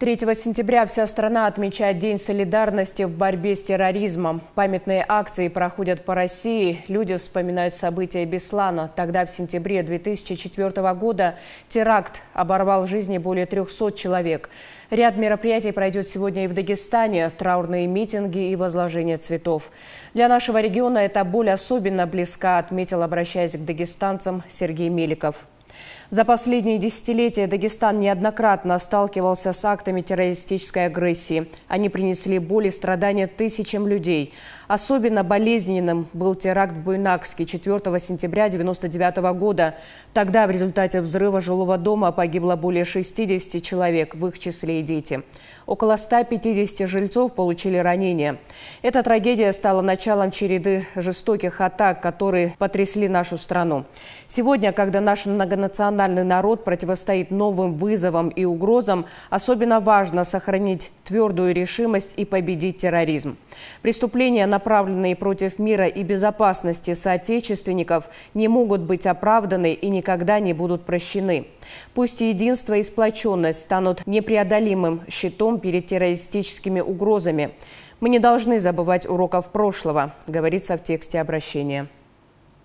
3 сентября вся страна отмечает День солидарности в борьбе с терроризмом. Памятные акции проходят по России. Люди вспоминают события Беслана. Тогда, в сентябре 2004 года, теракт оборвал жизни более 300 человек. Ряд мероприятий пройдет сегодня и в Дагестане. Траурные митинги и возложение цветов. Для нашего региона эта боль особенно близка, отметил, обращаясь к дагестанцам, Сергей Меликов. За последние десятилетия Дагестан неоднократно сталкивался с актами террористической агрессии. Они принесли боль и страдания тысячам людей. Особенно болезненным был теракт в Буйнакске 4 сентября 1999 года. Тогда в результате взрыва жилого дома погибло более 60 человек, в их числе и дети. Около 150 жильцов получили ранения. Эта трагедия стала началом череды жестоких атак, которые потрясли нашу страну. Сегодня, когда наш многонациональный Интернациональный народ противостоит новым вызовам и угрозам, особенно важно сохранить твердую решимость и победить терроризм. Преступления, направленные против мира и безопасности соотечественников, не могут быть оправданы и никогда не будут прощены. Пусть единство и сплоченность станут непреодолимым щитом перед террористическими угрозами. Мы не должны забывать уроков прошлого, говорится в тексте обращения.